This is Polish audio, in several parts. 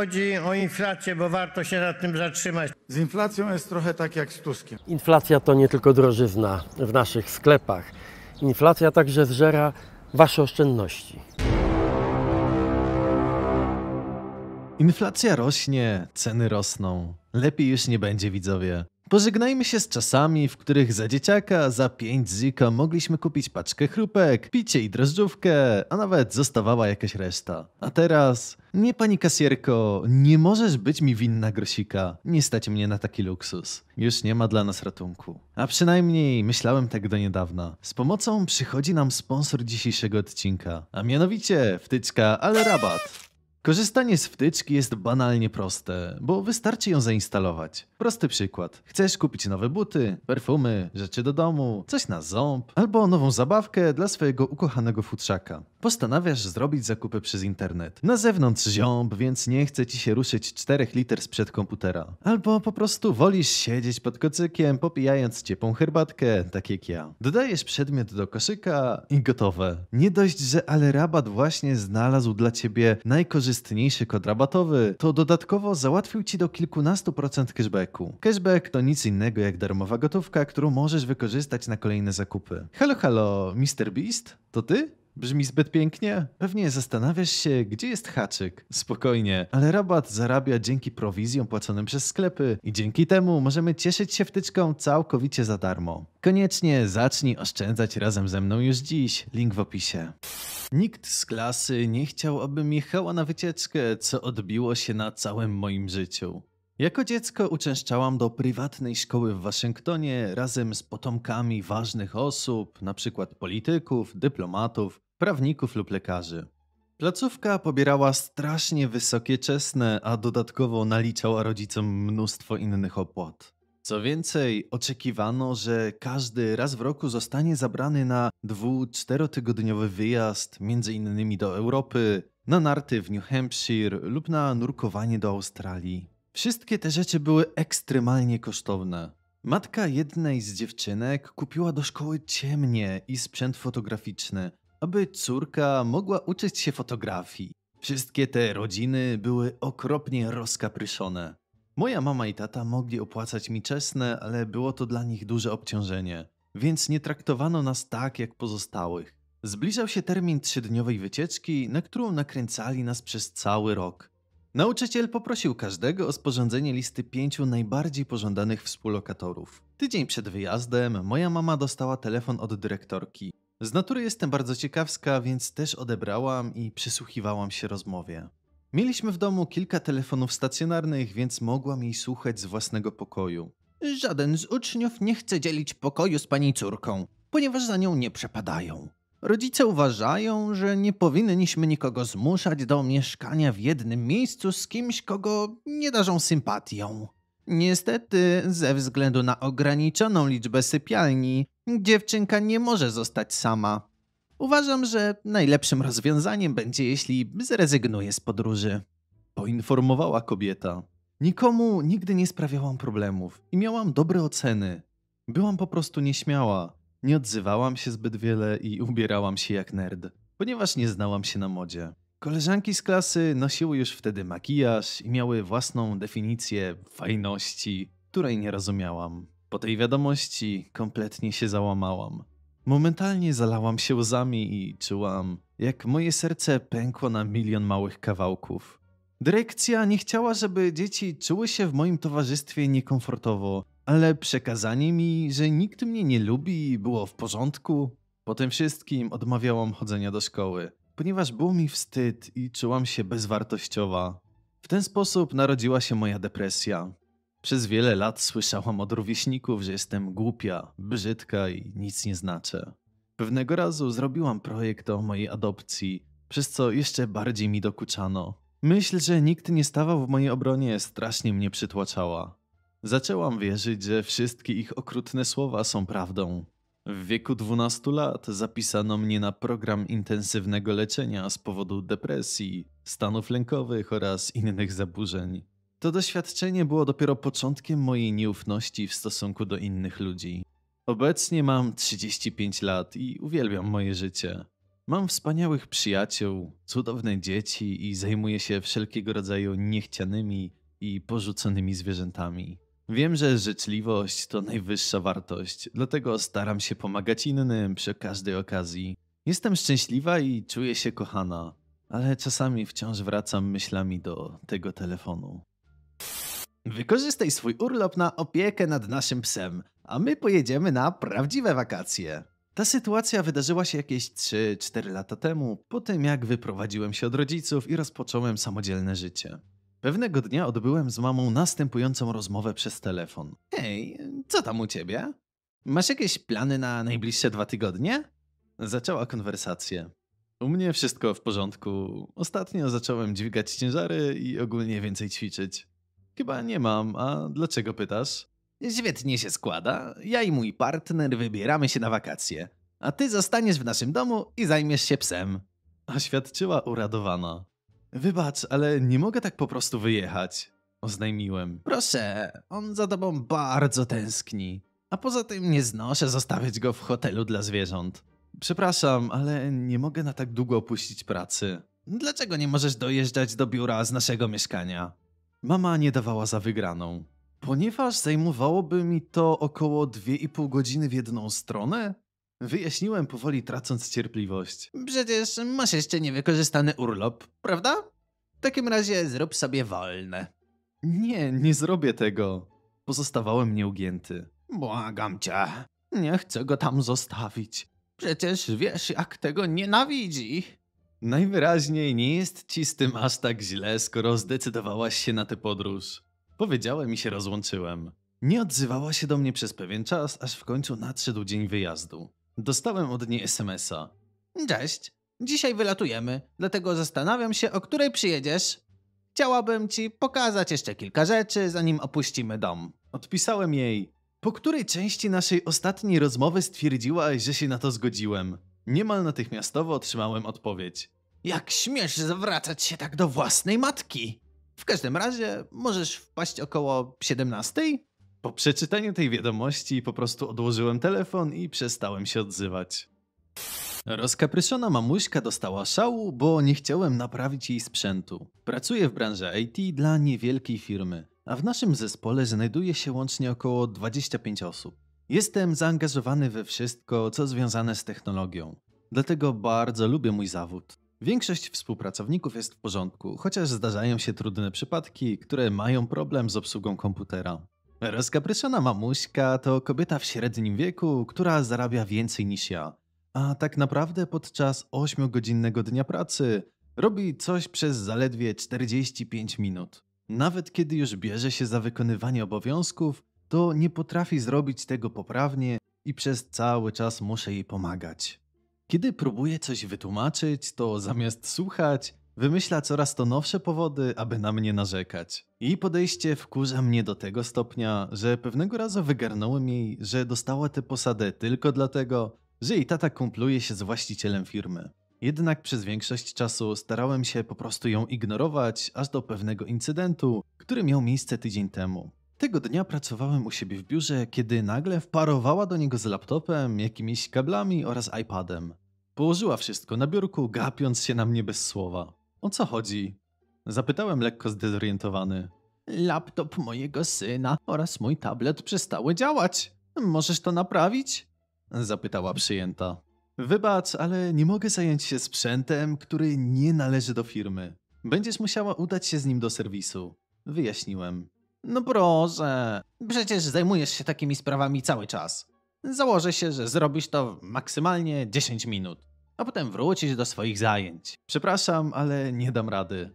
chodzi o inflację, bo warto się nad tym zatrzymać. Z inflacją jest trochę tak jak z Tuskiem. Inflacja to nie tylko drożyzna w naszych sklepach. Inflacja także zżera wasze oszczędności. Inflacja rośnie, ceny rosną. Lepiej już nie będzie, widzowie. Pożegnajmy się z czasami, w których za dzieciaka, za 5 zika mogliśmy kupić paczkę chrupek, picie i drożdżówkę, a nawet zostawała jakaś reszta. A teraz... Nie pani kasierko, nie możesz być mi winna grosika. Nie stać mnie na taki luksus. Już nie ma dla nas ratunku. A przynajmniej myślałem tak do niedawna. Z pomocą przychodzi nam sponsor dzisiejszego odcinka, a mianowicie wtyczka Ale Rabat. Korzystanie z wtyczki jest banalnie proste, bo wystarczy ją zainstalować. Prosty przykład. Chcesz kupić nowe buty, perfumy, rzeczy do domu, coś na ząb, albo nową zabawkę dla swojego ukochanego futrzaka postanawiasz zrobić zakupy przez internet. Na zewnątrz ziąb, więc nie chce ci się ruszyć 4 liter sprzed komputera. Albo po prostu wolisz siedzieć pod kocykiem, popijając ciepłą herbatkę, tak jak ja. Dodajesz przedmiot do koszyka i gotowe. Nie dość, że ale rabat właśnie znalazł dla ciebie najkorzystniejszy kod rabatowy, to dodatkowo załatwił ci do kilkunastu procent cashbacku. Cashback to nic innego jak darmowa gotówka, którą możesz wykorzystać na kolejne zakupy. Halo, halo, Mr. Beast? To ty? Brzmi zbyt pięknie? Pewnie zastanawiasz się, gdzie jest haczyk. Spokojnie, ale rabat zarabia dzięki prowizjom płaconym przez sklepy i dzięki temu możemy cieszyć się wtyczką całkowicie za darmo. Koniecznie zacznij oszczędzać razem ze mną już dziś. Link w opisie. Nikt z klasy nie chciał, abym jechała na wycieczkę, co odbiło się na całym moim życiu. Jako dziecko uczęszczałam do prywatnej szkoły w Waszyngtonie razem z potomkami ważnych osób, np. polityków, dyplomatów, prawników lub lekarzy. Placówka pobierała strasznie wysokie czesne, a dodatkowo naliczała rodzicom mnóstwo innych opłat. Co więcej, oczekiwano, że każdy raz w roku zostanie zabrany na dwu czterotygodniowy wyjazd, m.in. do Europy, na narty w New Hampshire lub na nurkowanie do Australii. Wszystkie te rzeczy były ekstremalnie kosztowne. Matka jednej z dziewczynek kupiła do szkoły ciemnie i sprzęt fotograficzny, aby córka mogła uczyć się fotografii. Wszystkie te rodziny były okropnie rozkapryszone. Moja mama i tata mogli opłacać mi czesne, ale było to dla nich duże obciążenie, więc nie traktowano nas tak jak pozostałych. Zbliżał się termin trzydniowej wycieczki, na którą nakręcali nas przez cały rok. Nauczyciel poprosił każdego o sporządzenie listy pięciu najbardziej pożądanych współlokatorów. Tydzień przed wyjazdem moja mama dostała telefon od dyrektorki. Z natury jestem bardzo ciekawska, więc też odebrałam i przysłuchiwałam się rozmowie. Mieliśmy w domu kilka telefonów stacjonarnych, więc mogłam jej słuchać z własnego pokoju. Żaden z uczniów nie chce dzielić pokoju z pani córką, ponieważ za nią nie przepadają. Rodzice uważają, że nie powinniśmy nikogo zmuszać do mieszkania w jednym miejscu z kimś, kogo nie darzą sympatią. Niestety, ze względu na ograniczoną liczbę sypialni, dziewczynka nie może zostać sama. Uważam, że najlepszym rozwiązaniem będzie, jeśli zrezygnuje z podróży. Poinformowała kobieta. Nikomu nigdy nie sprawiałam problemów i miałam dobre oceny. Byłam po prostu nieśmiała. Nie odzywałam się zbyt wiele i ubierałam się jak nerd, ponieważ nie znałam się na modzie. Koleżanki z klasy nosiły już wtedy makijaż i miały własną definicję fajności, której nie rozumiałam. Po tej wiadomości kompletnie się załamałam. Momentalnie zalałam się łzami i czułam, jak moje serce pękło na milion małych kawałków. Dyrekcja nie chciała, żeby dzieci czuły się w moim towarzystwie niekomfortowo, ale przekazanie mi, że nikt mnie nie lubi było w porządku. Po tym wszystkim odmawiałam chodzenia do szkoły, ponieważ było mi wstyd i czułam się bezwartościowa. W ten sposób narodziła się moja depresja. Przez wiele lat słyszałam od rówieśników, że jestem głupia, brzydka i nic nie znaczę. Pewnego razu zrobiłam projekt o mojej adopcji, przez co jeszcze bardziej mi dokuczano. Myśl, że nikt nie stawał w mojej obronie, strasznie mnie przytłaczała. Zaczęłam wierzyć, że wszystkie ich okrutne słowa są prawdą. W wieku 12 lat zapisano mnie na program intensywnego leczenia z powodu depresji, stanów lękowych oraz innych zaburzeń. To doświadczenie było dopiero początkiem mojej nieufności w stosunku do innych ludzi. Obecnie mam 35 lat i uwielbiam moje życie. Mam wspaniałych przyjaciół, cudowne dzieci i zajmuję się wszelkiego rodzaju niechcianymi i porzuconymi zwierzętami. Wiem, że życzliwość to najwyższa wartość, dlatego staram się pomagać innym przy każdej okazji. Jestem szczęśliwa i czuję się kochana, ale czasami wciąż wracam myślami do tego telefonu. Wykorzystaj swój urlop na opiekę nad naszym psem, a my pojedziemy na prawdziwe wakacje. Ta sytuacja wydarzyła się jakieś 3-4 lata temu, po tym jak wyprowadziłem się od rodziców i rozpocząłem samodzielne życie. Pewnego dnia odbyłem z mamą następującą rozmowę przez telefon. Hej, co tam u ciebie? Masz jakieś plany na najbliższe dwa tygodnie? Zaczęła konwersację. U mnie wszystko w porządku. Ostatnio zacząłem dźwigać ciężary i ogólnie więcej ćwiczyć. Chyba nie mam, a dlaczego pytasz? Świetnie się składa. Ja i mój partner wybieramy się na wakacje, a ty zostaniesz w naszym domu i zajmiesz się psem. Oświadczyła uradowana. Wybacz, ale nie mogę tak po prostu wyjechać, oznajmiłem. Proszę, on za tobą bardzo tęskni. A poza tym nie znoszę zostawiać go w hotelu dla zwierząt. Przepraszam, ale nie mogę na tak długo opuścić pracy. Dlaczego nie możesz dojeżdżać do biura z naszego mieszkania? Mama nie dawała za wygraną. Ponieważ zajmowałoby mi to około 2,5 godziny w jedną stronę, Wyjaśniłem powoli, tracąc cierpliwość. Przecież masz jeszcze niewykorzystany urlop, prawda? W takim razie zrób sobie wolne. Nie, nie zrobię tego. Pozostawałem nieugięty. Błagam cię. Nie chcę go tam zostawić. Przecież wiesz, jak tego nienawidzi. Najwyraźniej nie jest ci z tym aż tak źle, skoro zdecydowałaś się na tę podróż. Powiedziałem i się rozłączyłem. Nie odzywała się do mnie przez pewien czas, aż w końcu nadszedł dzień wyjazdu. Dostałem od niej SMS-a. Cześć, dzisiaj wylatujemy, dlatego zastanawiam się, o której przyjedziesz. Chciałabym ci pokazać jeszcze kilka rzeczy, zanim opuścimy dom. Odpisałem jej. Po której części naszej ostatniej rozmowy stwierdziłaś, że się na to zgodziłem? Niemal natychmiastowo otrzymałem odpowiedź. Jak śmiesz zwracać się tak do własnej matki? W każdym razie możesz wpaść około 17? Po przeczytaniu tej wiadomości po prostu odłożyłem telefon i przestałem się odzywać. Rozkapryszona mamuśka dostała szału, bo nie chciałem naprawić jej sprzętu. Pracuję w branży IT dla niewielkiej firmy, a w naszym zespole znajduje się łącznie około 25 osób. Jestem zaangażowany we wszystko, co związane z technologią. Dlatego bardzo lubię mój zawód. Większość współpracowników jest w porządku, chociaż zdarzają się trudne przypadki, które mają problem z obsługą komputera. Rozkapryszona mamuśka to kobieta w średnim wieku, która zarabia więcej niż ja, a tak naprawdę podczas 8-godzinnego dnia pracy robi coś przez zaledwie 45 minut. Nawet kiedy już bierze się za wykonywanie obowiązków, to nie potrafi zrobić tego poprawnie i przez cały czas muszę jej pomagać. Kiedy próbuję coś wytłumaczyć, to zamiast słuchać, Wymyśla coraz to nowsze powody, aby na mnie narzekać. Jej podejście wkurza mnie do tego stopnia, że pewnego razu wygarnąłem jej, że dostała tę posadę tylko dlatego, że jej tata kumpluje się z właścicielem firmy. Jednak przez większość czasu starałem się po prostu ją ignorować, aż do pewnego incydentu, który miał miejsce tydzień temu. Tego dnia pracowałem u siebie w biurze, kiedy nagle wparowała do niego z laptopem, jakimiś kablami oraz iPadem. Położyła wszystko na biurku, gapiąc się na mnie bez słowa. O co chodzi? Zapytałem lekko zdezorientowany. Laptop mojego syna oraz mój tablet przestały działać. Możesz to naprawić? Zapytała przyjęta. Wybacz, ale nie mogę zająć się sprzętem, który nie należy do firmy. Będziesz musiała udać się z nim do serwisu. Wyjaśniłem. No proszę, przecież zajmujesz się takimi sprawami cały czas. Założę się, że zrobisz to maksymalnie 10 minut a potem wrócić do swoich zajęć. Przepraszam, ale nie dam rady.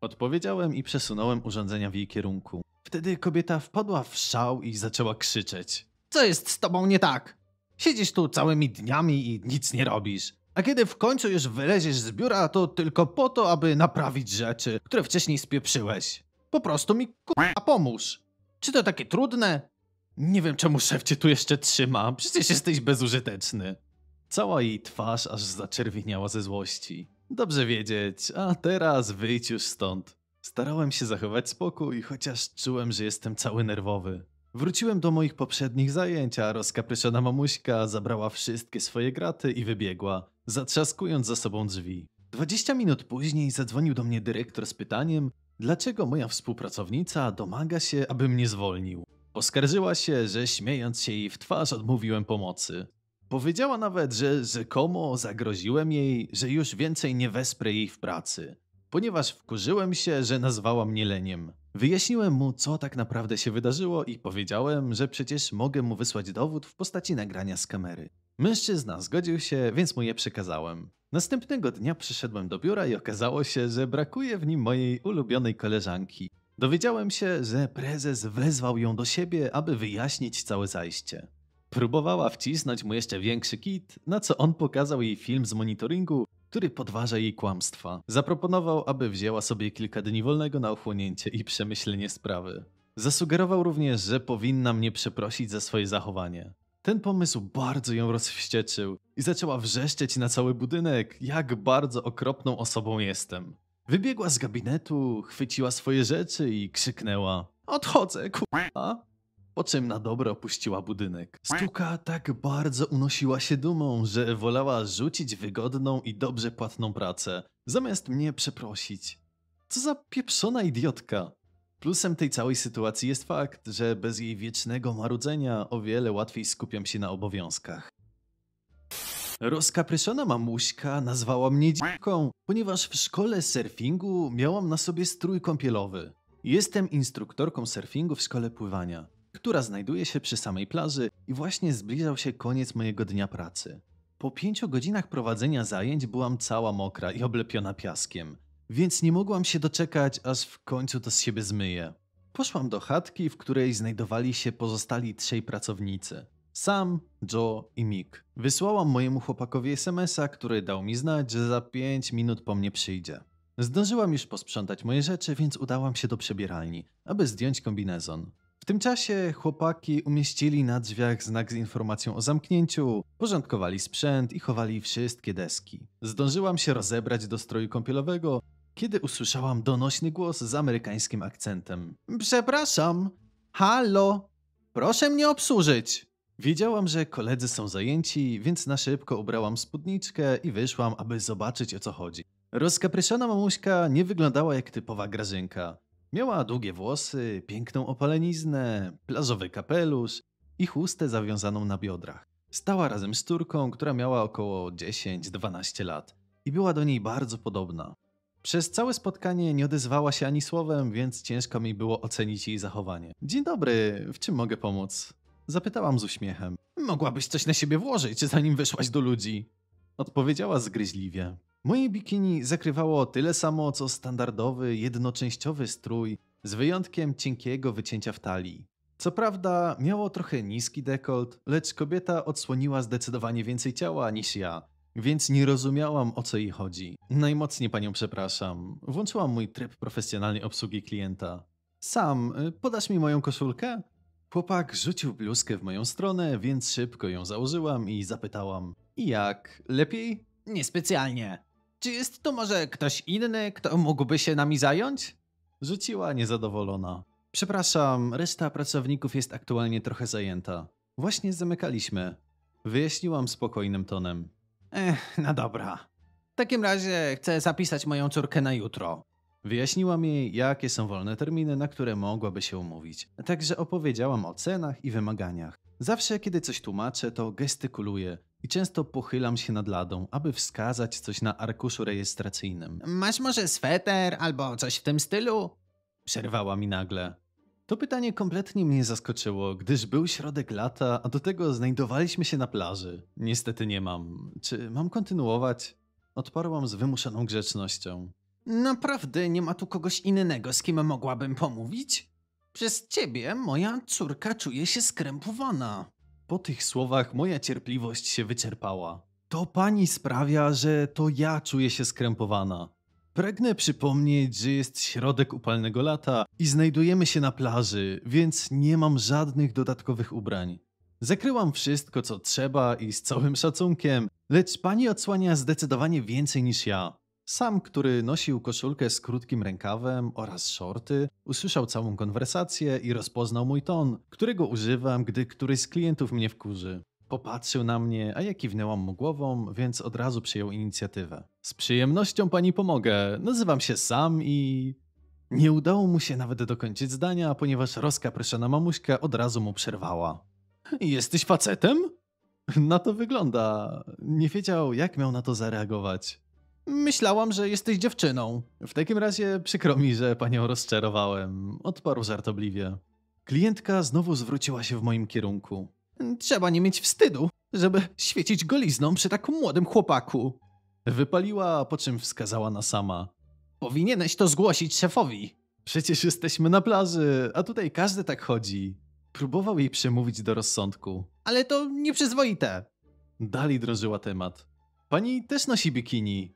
Odpowiedziałem i przesunąłem urządzenia w jej kierunku. Wtedy kobieta wpadła w szał i zaczęła krzyczeć. Co jest z tobą nie tak? Siedzisz tu całymi dniami i nic nie robisz. A kiedy w końcu już wyleziesz z biura, to tylko po to, aby naprawić rzeczy, które wcześniej spieprzyłeś. Po prostu mi k***a pomóż. Czy to takie trudne? Nie wiem, czemu szef cię tu jeszcze trzyma. Przecież jesteś bezużyteczny. Cała jej twarz aż zaczerwieniała ze złości. Dobrze wiedzieć, a teraz wyjdź już stąd. Starałem się zachować spokój, chociaż czułem, że jestem cały nerwowy. Wróciłem do moich poprzednich zajęć, a rozkapryszona mamuśka zabrała wszystkie swoje graty i wybiegła, zatrzaskując za sobą drzwi. 20 minut później zadzwonił do mnie dyrektor z pytaniem, dlaczego moja współpracownica domaga się, abym mnie zwolnił. Oskarżyła się, że śmiejąc się jej w twarz odmówiłem pomocy. Powiedziała nawet, że rzekomo zagroziłem jej, że już więcej nie wesprę jej w pracy, ponieważ wkurzyłem się, że nazwała mnie leniem. Wyjaśniłem mu, co tak naprawdę się wydarzyło i powiedziałem, że przecież mogę mu wysłać dowód w postaci nagrania z kamery. Mężczyzna zgodził się, więc mu je przekazałem. Następnego dnia przyszedłem do biura i okazało się, że brakuje w nim mojej ulubionej koleżanki. Dowiedziałem się, że prezes wezwał ją do siebie, aby wyjaśnić całe zajście. Próbowała wcisnąć mu jeszcze większy kit, na co on pokazał jej film z monitoringu, który podważa jej kłamstwa. Zaproponował, aby wzięła sobie kilka dni wolnego na ochłonięcie i przemyślenie sprawy. Zasugerował również, że powinna mnie przeprosić za swoje zachowanie. Ten pomysł bardzo ją rozwścieczył i zaczęła wrzeszczeć na cały budynek, jak bardzo okropną osobą jestem. Wybiegła z gabinetu, chwyciła swoje rzeczy i krzyknęła: Odchodzę, kurwa! po czym na dobre opuściła budynek. Stuka tak bardzo unosiła się dumą, że wolała rzucić wygodną i dobrze płatną pracę, zamiast mnie przeprosić. Co za pieprzona idiotka. Plusem tej całej sytuacji jest fakt, że bez jej wiecznego marudzenia o wiele łatwiej skupiam się na obowiązkach. Rozkapryszona mamuśka nazwała mnie dziką, ponieważ w szkole surfingu miałam na sobie strój kąpielowy. Jestem instruktorką surfingu w szkole pływania która znajduje się przy samej plaży i właśnie zbliżał się koniec mojego dnia pracy. Po pięciu godzinach prowadzenia zajęć byłam cała mokra i oblepiona piaskiem, więc nie mogłam się doczekać, aż w końcu to z siebie zmyje. Poszłam do chatki, w której znajdowali się pozostali trzej pracownicy. Sam, Joe i Mick. Wysłałam mojemu chłopakowi SMS-a, który dał mi znać, że za 5 minut po mnie przyjdzie. Zdążyłam już posprzątać moje rzeczy, więc udałam się do przebieralni, aby zdjąć kombinezon. W tym czasie chłopaki umieścili na drzwiach znak z informacją o zamknięciu, porządkowali sprzęt i chowali wszystkie deski. Zdążyłam się rozebrać do stroju kąpielowego, kiedy usłyszałam donośny głos z amerykańskim akcentem. Przepraszam! Halo! Proszę mnie obsłużyć! Wiedziałam, że koledzy są zajęci, więc na szybko ubrałam spódniczkę i wyszłam, aby zobaczyć o co chodzi. Rozkapryszona mamuśka nie wyglądała jak typowa grażynka. Miała długie włosy, piękną opaleniznę, plażowy kapelusz i chustę zawiązaną na biodrach. Stała razem z Turką, która miała około 10-12 lat i była do niej bardzo podobna. Przez całe spotkanie nie odezwała się ani słowem, więc ciężko mi było ocenić jej zachowanie. Dzień dobry, w czym mogę pomóc? Zapytałam z uśmiechem. Mogłabyś coś na siebie włożyć, zanim wyszłaś do ludzi. Odpowiedziała zgryźliwie. Moje bikini zakrywało tyle samo co standardowy, jednoczęściowy strój, z wyjątkiem cienkiego wycięcia w talii. Co prawda miało trochę niski dekolt, lecz kobieta odsłoniła zdecydowanie więcej ciała niż ja, więc nie rozumiałam o co jej chodzi. Najmocniej panią przepraszam. Włączyłam mój tryb profesjonalnej obsługi klienta. Sam, podasz mi moją koszulkę? Chłopak rzucił bluzkę w moją stronę, więc szybko ją założyłam i zapytałam: I jak? Lepiej? Niespecjalnie. Czy jest tu może ktoś inny, kto mógłby się nami zająć? Rzuciła niezadowolona. Przepraszam, reszta pracowników jest aktualnie trochę zajęta. Właśnie zamykaliśmy. Wyjaśniłam spokojnym tonem. Ech, no dobra. W takim razie chcę zapisać moją córkę na jutro. Wyjaśniłam jej, jakie są wolne terminy, na które mogłaby się umówić. Także opowiedziałam o cenach i wymaganiach. Zawsze, kiedy coś tłumaczę, to gestykuluję i często pochylam się nad ladą, aby wskazać coś na arkuszu rejestracyjnym. Masz może sweter albo coś w tym stylu? Przerwała mi nagle. To pytanie kompletnie mnie zaskoczyło, gdyż był środek lata, a do tego znajdowaliśmy się na plaży. Niestety nie mam. Czy mam kontynuować? Odparłam z wymuszoną grzecznością. Naprawdę nie ma tu kogoś innego, z kim mogłabym pomówić? Przez ciebie moja córka czuje się skrępowana. Po tych słowach moja cierpliwość się wyczerpała. To pani sprawia, że to ja czuję się skrępowana. Pragnę przypomnieć, że jest środek upalnego lata i znajdujemy się na plaży, więc nie mam żadnych dodatkowych ubrań. Zakryłam wszystko, co trzeba i z całym szacunkiem, lecz pani odsłania zdecydowanie więcej niż ja. Sam, który nosił koszulkę z krótkim rękawem oraz shorty, usłyszał całą konwersację i rozpoznał mój ton, którego używam, gdy któryś z klientów mnie wkurzy. Popatrzył na mnie, a ja kiwnęłam mu głową, więc od razu przyjął inicjatywę. Z przyjemnością pani pomogę. Nazywam się Sam i... Nie udało mu się nawet dokończyć zdania, ponieważ rozkapryszona mamuśka od razu mu przerwała. Jesteś facetem? Na to wygląda. Nie wiedział, jak miał na to zareagować. Myślałam, że jesteś dziewczyną. W takim razie przykro mi, że panią rozczarowałem, odparł żartobliwie. Klientka znowu zwróciła się w moim kierunku. Trzeba nie mieć wstydu, żeby świecić golizną przy tak młodym chłopaku. Wypaliła, po czym wskazała na sama. Powinieneś to zgłosić szefowi. Przecież jesteśmy na plaży, a tutaj każdy tak chodzi. Próbował jej przemówić do rozsądku. Ale to nieprzyzwoite. Dalej drążyła temat. Pani też nosi bikini.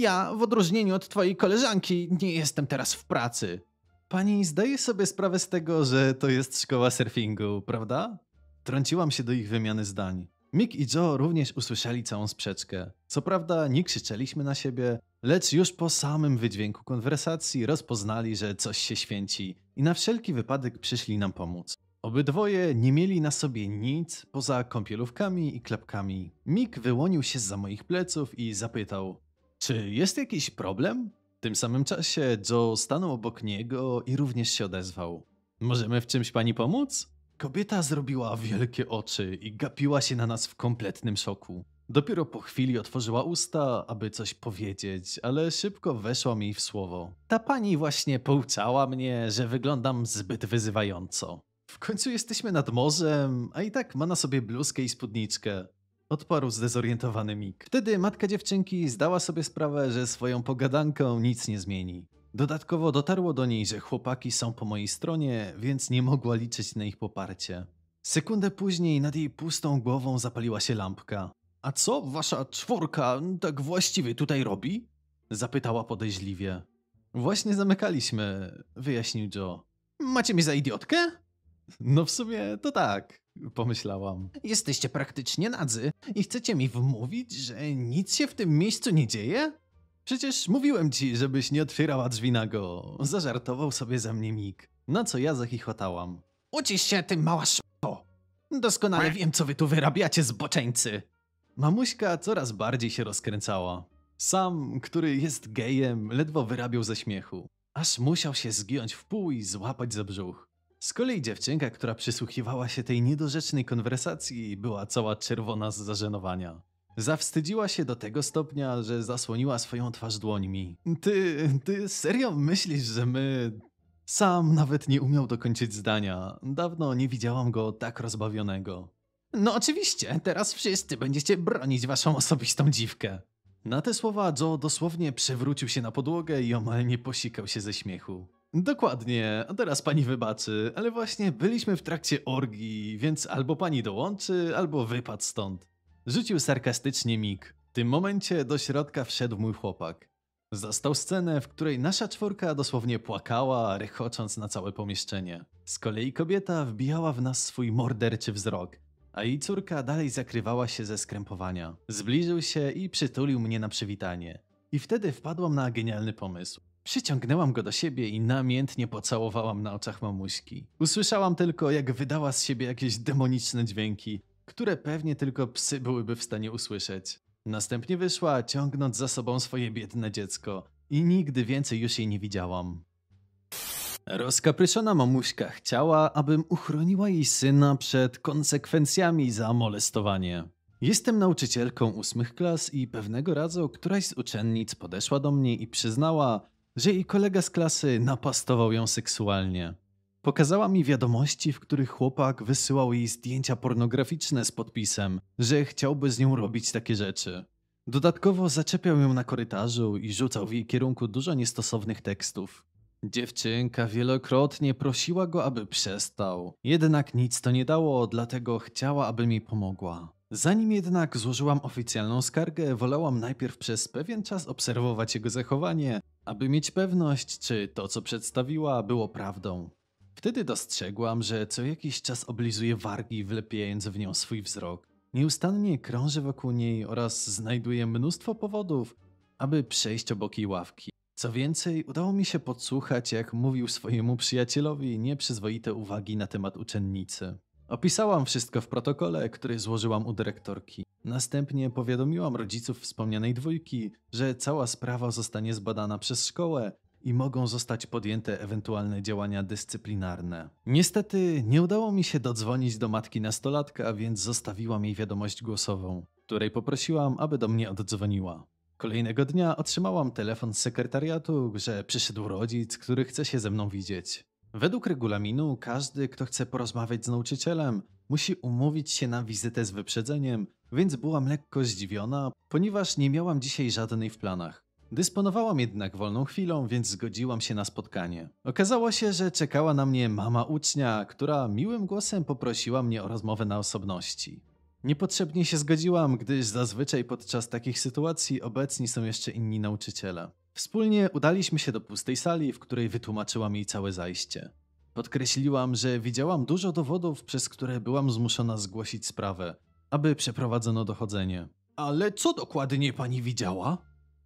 Ja, w odróżnieniu od twojej koleżanki, nie jestem teraz w pracy. Pani zdaje sobie sprawę z tego, że to jest szkoła surfingu, prawda? Trąciłam się do ich wymiany zdań. Mick i Joe również usłyszeli całą sprzeczkę. Co prawda nie krzyczeliśmy na siebie, lecz już po samym wydźwięku konwersacji rozpoznali, że coś się święci i na wszelki wypadek przyszli nam pomóc. Obydwoje nie mieli na sobie nic poza kąpielówkami i klapkami. Mick wyłonił się za moich pleców i zapytał: czy jest jakiś problem? W tym samym czasie Joe stanął obok niego i również się odezwał. Możemy w czymś pani pomóc? Kobieta zrobiła wielkie oczy i gapiła się na nas w kompletnym szoku. Dopiero po chwili otworzyła usta, aby coś powiedzieć, ale szybko weszła mi w słowo. Ta pani właśnie pouczała mnie, że wyglądam zbyt wyzywająco. W końcu jesteśmy nad morzem, a i tak ma na sobie bluzkę i spódniczkę. Odparł zdezorientowany Mick. Wtedy matka dziewczynki zdała sobie sprawę, że swoją pogadanką nic nie zmieni. Dodatkowo dotarło do niej, że chłopaki są po mojej stronie, więc nie mogła liczyć na ich poparcie. Sekundę później nad jej pustą głową zapaliła się lampka. A co wasza czwórka tak właściwie tutaj robi? Zapytała podejrzliwie. Właśnie zamykaliśmy, wyjaśnił Joe. Macie mnie za idiotkę? No w sumie to tak. Pomyślałam. Jesteście praktycznie nadzy i chcecie mi wmówić, że nic się w tym miejscu nie dzieje? Przecież mówiłem ci, żebyś nie otwierała drzwi na go. Zażartował sobie ze mnie Mik. Na co ja zachichotałam. Ucisz się, ty mała szpo! Doskonale wiem, co wy tu wyrabiacie, zboczeńcy! Mamuśka coraz bardziej się rozkręcała. Sam, który jest gejem, ledwo wyrabiał ze śmiechu. Aż musiał się zgiąć w pół i złapać za brzuch. Z kolei dziewczynka, która przysłuchiwała się tej niedorzecznej konwersacji, była cała czerwona z zażenowania. Zawstydziła się do tego stopnia, że zasłoniła swoją twarz dłońmi. Ty, ty serio myślisz, że my... Sam nawet nie umiał dokończyć zdania. Dawno nie widziałam go tak rozbawionego. No oczywiście, teraz wszyscy będziecie bronić waszą osobistą dziwkę. Na te słowa Joe dosłownie przewrócił się na podłogę i omal nie posikał się ze śmiechu. Dokładnie, a teraz pani wybaczy, ale właśnie byliśmy w trakcie orgii, więc albo pani dołączy, albo wypadł stąd. Rzucił sarkastycznie Mik. W tym momencie do środka wszedł mój chłopak. Zastał scenę, w której nasza czwórka dosłownie płakała, rychocząc na całe pomieszczenie. Z kolei kobieta wbijała w nas swój morderczy wzrok, a jej córka dalej zakrywała się ze skrępowania. Zbliżył się i przytulił mnie na przywitanie. I wtedy wpadłam na genialny pomysł. Przyciągnęłam go do siebie i namiętnie pocałowałam na oczach mamuśki. Usłyszałam tylko, jak wydała z siebie jakieś demoniczne dźwięki, które pewnie tylko psy byłyby w stanie usłyszeć. Następnie wyszła, ciągnąc za sobą swoje biedne dziecko i nigdy więcej już jej nie widziałam. Rozkapryszona mamuśka chciała, abym uchroniła jej syna przed konsekwencjami za molestowanie. Jestem nauczycielką ósmych klas i pewnego razu któraś z uczennic podeszła do mnie i przyznała, że jej kolega z klasy napastował ją seksualnie. Pokazała mi wiadomości, w których chłopak wysyłał jej zdjęcia pornograficzne z podpisem, że chciałby z nią robić takie rzeczy. Dodatkowo zaczepiał ją na korytarzu i rzucał w jej kierunku dużo niestosownych tekstów. Dziewczynka wielokrotnie prosiła go, aby przestał. Jednak nic to nie dało, dlatego chciała, aby mi pomogła. Zanim jednak złożyłam oficjalną skargę, wolałam najpierw przez pewien czas obserwować jego zachowanie, aby mieć pewność, czy to, co przedstawiła, było prawdą. Wtedy dostrzegłam, że co jakiś czas oblizuje wargi, wlepiając w nią swój wzrok. Nieustannie krąży wokół niej oraz znajduje mnóstwo powodów, aby przejść obok jej ławki. Co więcej, udało mi się podsłuchać, jak mówił swojemu przyjacielowi nieprzyzwoite uwagi na temat uczennicy. Opisałam wszystko w protokole, który złożyłam u dyrektorki. Następnie powiadomiłam rodziców wspomnianej dwójki, że cała sprawa zostanie zbadana przez szkołę i mogą zostać podjęte ewentualne działania dyscyplinarne. Niestety nie udało mi się dodzwonić do matki nastolatka, więc zostawiłam jej wiadomość głosową, której poprosiłam, aby do mnie oddzwoniła. Kolejnego dnia otrzymałam telefon z sekretariatu, że przyszedł rodzic, który chce się ze mną widzieć. Według regulaminu każdy, kto chce porozmawiać z nauczycielem, musi umówić się na wizytę z wyprzedzeniem, więc byłam lekko zdziwiona, ponieważ nie miałam dzisiaj żadnej w planach. Dysponowałam jednak wolną chwilą, więc zgodziłam się na spotkanie. Okazało się, że czekała na mnie mama ucznia, która miłym głosem poprosiła mnie o rozmowę na osobności. Niepotrzebnie się zgodziłam, gdyż zazwyczaj podczas takich sytuacji obecni są jeszcze inni nauczyciele. Wspólnie udaliśmy się do pustej sali, w której wytłumaczyłam jej całe zajście. Podkreśliłam, że widziałam dużo dowodów, przez które byłam zmuszona zgłosić sprawę, aby przeprowadzono dochodzenie. Ale co dokładnie pani widziała?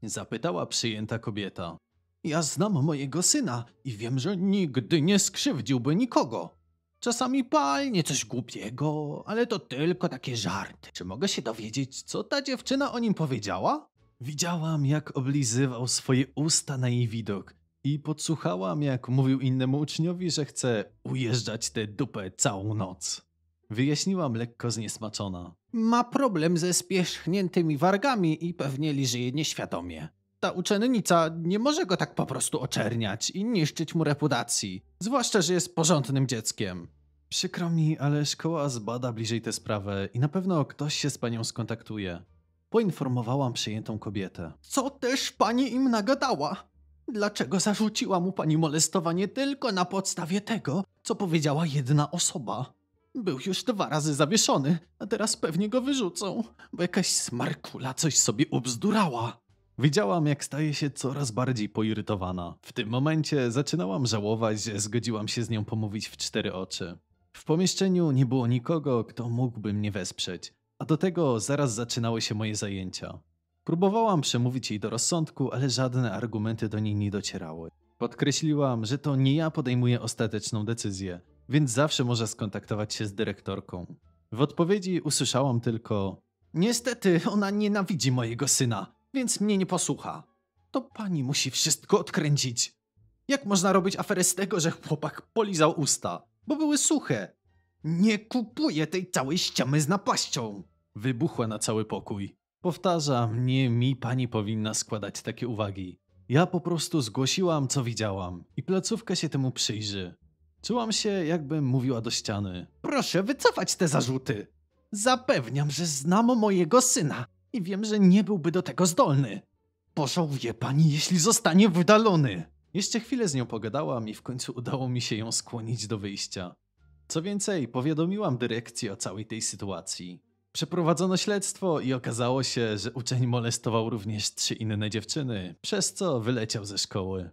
Zapytała przyjęta kobieta. Ja znam mojego syna i wiem, że nigdy nie skrzywdziłby nikogo. Czasami palnie coś głupiego, ale to tylko takie żarty. Czy mogę się dowiedzieć, co ta dziewczyna o nim powiedziała? Widziałam, jak oblizywał swoje usta na jej widok i podsłuchałam, jak mówił innemu uczniowi, że chce ujeżdżać tę dupę całą noc. Wyjaśniłam lekko zniesmaczona. Ma problem ze spierzchniętymi wargami i pewnie liżyje nieświadomie. Ta uczennica nie może go tak po prostu oczerniać i niszczyć mu reputacji, zwłaszcza, że jest porządnym dzieckiem. Przykro mi, ale szkoła zbada bliżej tę sprawę i na pewno ktoś się z panią skontaktuje. Poinformowałam przyjętą kobietę. Co też pani im nagadała? Dlaczego zarzuciła mu pani molestowanie tylko na podstawie tego, co powiedziała jedna osoba? Był już dwa razy zawieszony, a teraz pewnie go wyrzucą, bo jakaś smarkula coś sobie ubzdurała. Widziałam, jak staje się coraz bardziej poirytowana. W tym momencie zaczynałam żałować, że zgodziłam się z nią pomówić w cztery oczy. W pomieszczeniu nie było nikogo, kto mógłby mnie wesprzeć. A do tego zaraz zaczynały się moje zajęcia. Próbowałam przemówić jej do rozsądku, ale żadne argumenty do niej nie docierały. Podkreśliłam, że to nie ja podejmuję ostateczną decyzję, więc zawsze może skontaktować się z dyrektorką. W odpowiedzi usłyszałam tylko: Niestety, ona nienawidzi mojego syna, więc mnie nie posłucha. To pani musi wszystko odkręcić. Jak można robić aferę z tego, że chłopak polizał usta, bo były suche? Nie kupuję tej całej ściemy z napaścią! Wybuchła na cały pokój. Powtarzam, nie mi pani powinna składać takie uwagi. Ja po prostu zgłosiłam, co widziałam i placówka się temu przyjrzy. Czułam się, jakbym mówiła do ściany. Proszę wycofać te zarzuty! Zapewniam, że znam mojego syna i wiem, że nie byłby do tego zdolny. Pożałuje pani, jeśli zostanie wydalony. Jeszcze chwilę z nią pogadałam i w końcu udało mi się ją skłonić do wyjścia. Co więcej, powiadomiłam dyrekcję o całej tej sytuacji. Przeprowadzono śledztwo i okazało się, że uczeń molestował również trzy inne dziewczyny, przez co wyleciał ze szkoły.